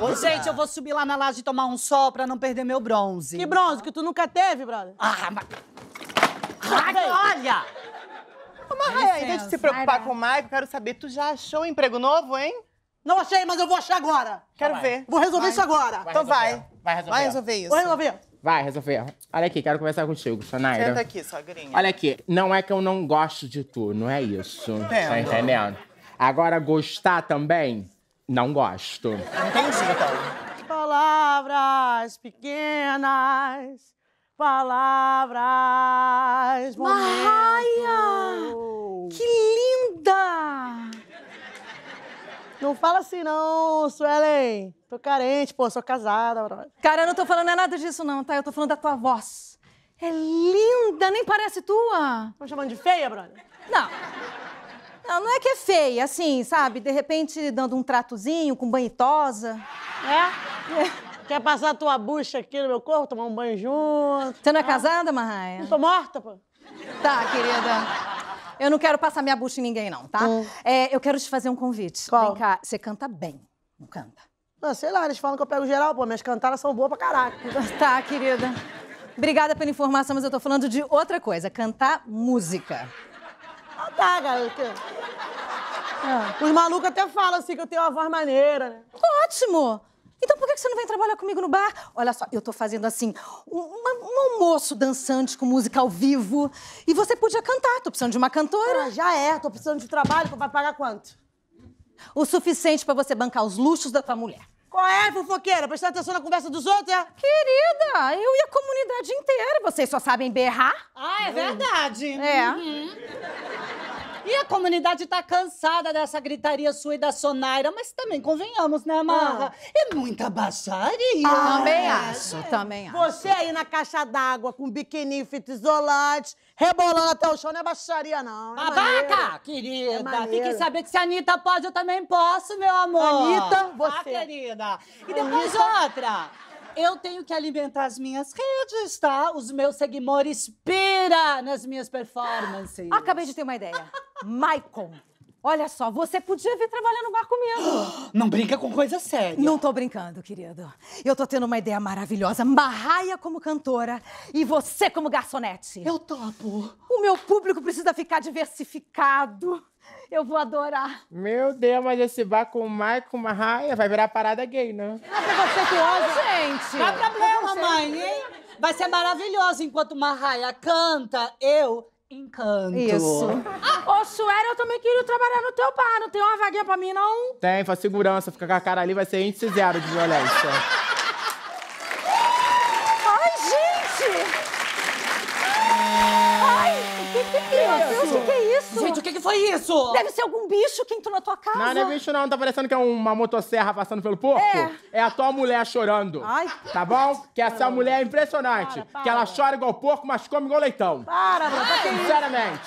Ô, gente, eu vou subir lá na laje e tomar um sol pra não perder meu bronze. Que bronze? Que tu nunca teve, brother? Ah, mas... Ai, ah, olha! Mas, Raia, em vez de se preocupar com o Maicon, quero saber, tu já achou um emprego novo, hein? Não achei, mas eu vou achar agora. Quero vai. Tá ver. Vou resolver vai. isso agora. Vai então vai. Vai resolver. Vai resolver isso. Vou resolver. Vai, resolver. Olha aqui, quero conversar contigo, Sonaira. Senta aqui, sogrinha. Olha aqui, não é que eu não gosto de tu, não é isso. Entendo. Tá entendendo? Agora, gostar também não gosto. Entendi, então. Palavras pequenas, palavras. Marraia! Que linda! Não fala assim, não, Suelen. Tô carente, pô, sou casada, brother. Cara, eu não tô falando nada disso, não, tá? Eu tô falando da tua voz. É linda, nem parece tua. Estão chamando de feia, brother? Não. Não, não é que é feia, assim, sabe? De repente dando um tratozinho com banhitosa. É? é? Quer passar tua bucha aqui no meu corpo, tomar um banho junto? Você não é ah. casada, Marraia? Não tô morta, pô. Tá, querida. Eu não quero passar minha bucha em ninguém, não, tá? Hum. É, eu quero te fazer um convite. Qual? Vem cá, você canta bem, não canta? Não, sei lá, eles falam que eu pego geral, pô, minhas cantadas são boas pra caraca. Tá, querida. Obrigada pela informação, mas eu tô falando de outra coisa, cantar música tá, garota. É. Os malucos até falam assim que eu tenho uma voz maneira, né? Ótimo! Então por que você não vem trabalhar comigo no bar? Olha só, eu tô fazendo assim, um, um almoço dançante com música ao vivo. E você podia cantar, tô precisando de uma cantora. Ah, já é, tô precisando de trabalho, vai pagar quanto? O suficiente para você bancar os luxos da tua mulher. Qual é, fofoqueira? Prestar atenção na conversa dos outros, é? Querida, eu e a comunidade inteira. Vocês só sabem berrar. Ah, é verdade. É. Uhum. E a comunidade tá cansada dessa gritaria sua e da Sonaira, mas também convenhamos, né, Marra? Ah. É muita baixaria. Ah, também é. acho, também acho. Você aí na caixa d'água, com biquininho, fita isolante, rebolando até o chão, não é baixaria, não. É Babaca, maneiro. querida. É fiquei saber que se a Anitta pode, eu também posso, meu amor. Anitta, ah, você. Ah, querida. E depois outra eu tenho que alimentar as minhas redes, tá? Os meus seguidores pira nas minhas performances. Acabei de ter uma ideia. Maicon. Olha só, você podia vir trabalhar no bar comigo. Não brinca com coisa séria. Não tô brincando, querido. Eu tô tendo uma ideia maravilhosa. Marraia como cantora e você como garçonete. Eu topo. O meu público precisa ficar diversificado. Eu vou adorar. Meu Deus, mas esse bar com o Maico Marraia vai virar parada gay, né? você que preconceituoso, gente. Não há problema, mãe, hein? Vai ser maravilhoso enquanto Marraia canta, eu Encanto. Isso. Ah, ô, Suéria, eu também queria trabalhar no teu bar. Não tem uma vaguinha pra mim, não? Tem, faz segurança. Fica com a cara ali, vai ser índice zero de violência. Deus, o que, que é isso? Gente, o que, que foi isso? Deve ser algum bicho que entrou na tua casa. Não, não é bicho, não. Tá parecendo que é uma motosserra passando pelo porco. É, é a tua mulher chorando. Ai. Tá bom? Que essa mulher é impressionante. Para, para. Que ela chora igual porco, mas come igual leitão. Para, Bruno. Sinceramente.